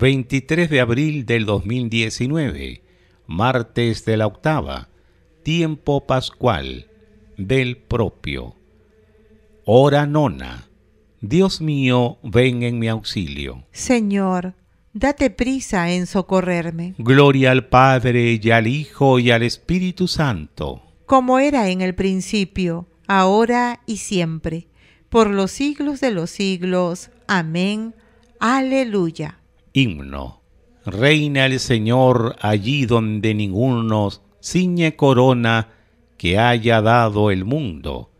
23 de abril del 2019, martes de la octava, tiempo pascual del propio. Hora nona. Dios mío, ven en mi auxilio. Señor, date prisa en socorrerme. Gloria al Padre y al Hijo y al Espíritu Santo. Como era en el principio, ahora y siempre, por los siglos de los siglos. Amén. Aleluya. Himno. Reina el Señor allí donde ninguno ciñe corona que haya dado el mundo.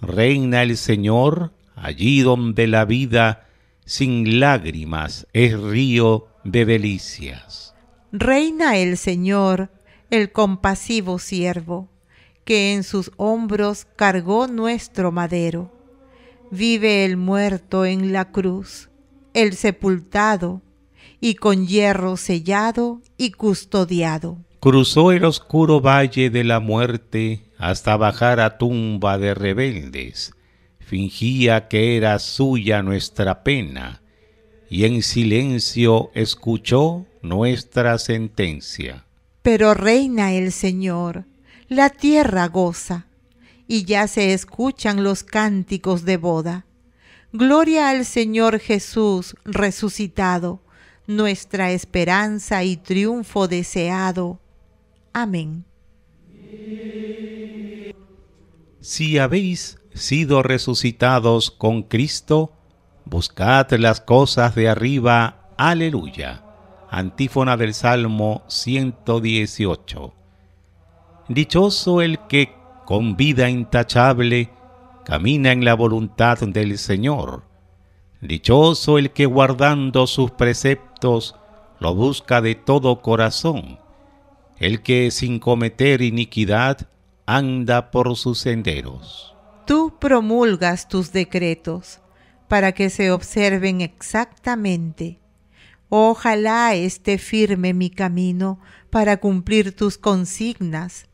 Reina el Señor allí donde la vida sin lágrimas es río de delicias. Reina el Señor, el compasivo siervo, que en sus hombros cargó nuestro madero. Vive el muerto en la cruz, el sepultado, y con hierro sellado y custodiado. Cruzó el oscuro valle de la muerte hasta bajar a tumba de rebeldes. Fingía que era suya nuestra pena y en silencio escuchó nuestra sentencia. Pero reina el Señor, la tierra goza, y ya se escuchan los cánticos de boda. Gloria al Señor Jesús resucitado nuestra esperanza y triunfo deseado. Amén. Si habéis sido resucitados con Cristo, buscad las cosas de arriba. Aleluya. Antífona del Salmo 118. Dichoso el que, con vida intachable, camina en la voluntad del Señor Dichoso el que guardando sus preceptos lo busca de todo corazón, el que sin cometer iniquidad anda por sus senderos. Tú promulgas tus decretos para que se observen exactamente. Ojalá esté firme mi camino para cumplir tus consignas.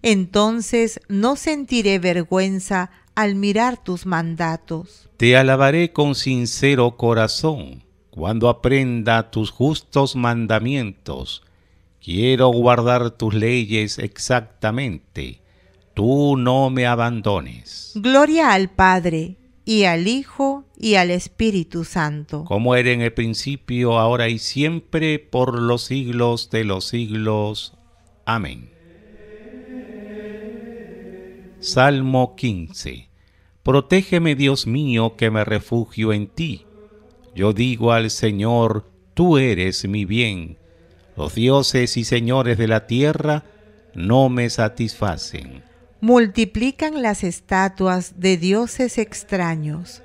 Entonces no sentiré vergüenza al mirar tus mandatos. Te alabaré con sincero corazón cuando aprenda tus justos mandamientos. Quiero guardar tus leyes exactamente. Tú no me abandones. Gloria al Padre, y al Hijo, y al Espíritu Santo. Como era en el principio, ahora y siempre, por los siglos de los siglos. Amén. Salmo 15. Protégeme, Dios mío, que me refugio en ti. Yo digo al Señor, tú eres mi bien. Los dioses y señores de la tierra no me satisfacen. Multiplican las estatuas de dioses extraños.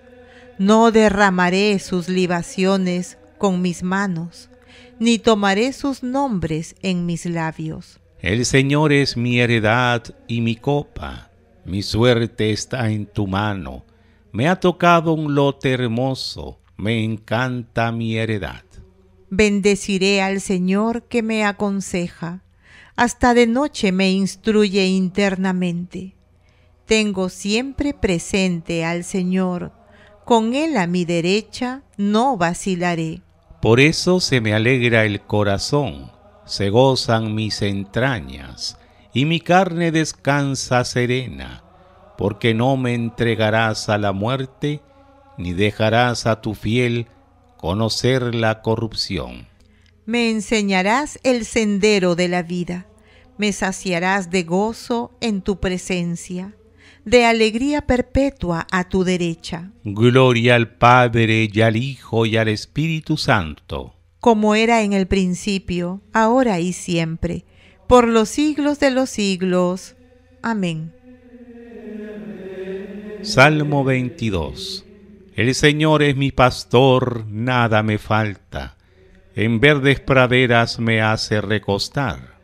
No derramaré sus libaciones con mis manos, ni tomaré sus nombres en mis labios. El Señor es mi heredad y mi copa mi suerte está en tu mano. Me ha tocado un lote hermoso. Me encanta mi heredad. Bendeciré al Señor que me aconseja. Hasta de noche me instruye internamente. Tengo siempre presente al Señor. Con Él a mi derecha no vacilaré. Por eso se me alegra el corazón, se gozan mis entrañas y mi carne descansa serena, porque no me entregarás a la muerte, ni dejarás a tu fiel conocer la corrupción. Me enseñarás el sendero de la vida, me saciarás de gozo en tu presencia, de alegría perpetua a tu derecha. Gloria al Padre y al Hijo y al Espíritu Santo. Como era en el principio, ahora y siempre por los siglos de los siglos. Amén. Salmo 22. El Señor es mi pastor, nada me falta. En verdes praderas me hace recostar.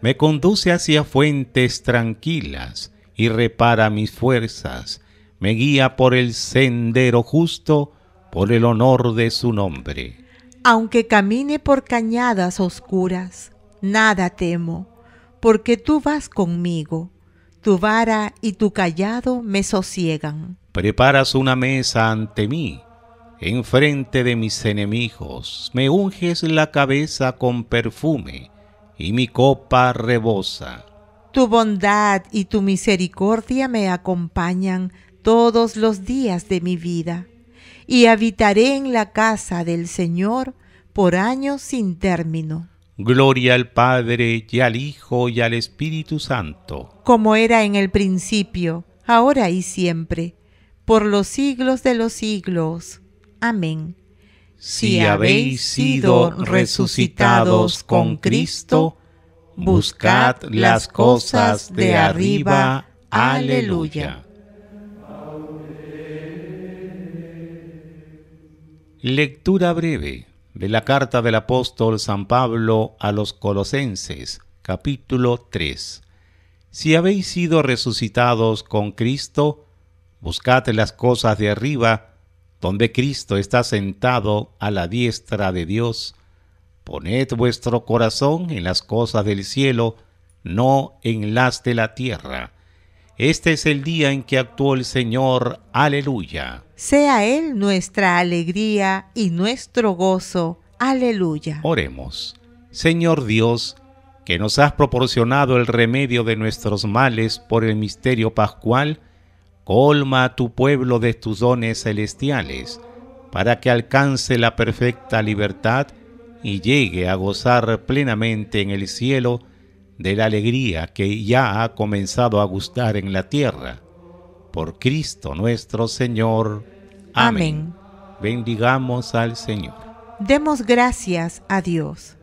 Me conduce hacia fuentes tranquilas y repara mis fuerzas. Me guía por el sendero justo, por el honor de su nombre. Aunque camine por cañadas oscuras, nada temo, porque tú vas conmigo, tu vara y tu callado me sosiegan. Preparas una mesa ante mí, enfrente de mis enemigos, me unges la cabeza con perfume, y mi copa rebosa. Tu bondad y tu misericordia me acompañan todos los días de mi vida, y habitaré en la casa del Señor por años sin término. Gloria al Padre y al Hijo y al Espíritu Santo. Como era en el principio, ahora y siempre, por los siglos de los siglos. Amén. Si habéis sido resucitados con Cristo, buscad las cosas de arriba. Aleluya. Lectura breve de la carta del apóstol San Pablo a los Colosenses, capítulo 3. Si habéis sido resucitados con Cristo, buscad las cosas de arriba, donde Cristo está sentado a la diestra de Dios. Poned vuestro corazón en las cosas del cielo, no en las de la tierra, este es el día en que actuó el Señor. Aleluya. Sea Él nuestra alegría y nuestro gozo. Aleluya. Oremos. Señor Dios, que nos has proporcionado el remedio de nuestros males por el misterio pascual, colma a tu pueblo de tus dones celestiales, para que alcance la perfecta libertad y llegue a gozar plenamente en el cielo de la alegría que ya ha comenzado a gustar en la tierra. Por Cristo nuestro Señor. Amén. Bendigamos al Señor. Demos gracias a Dios.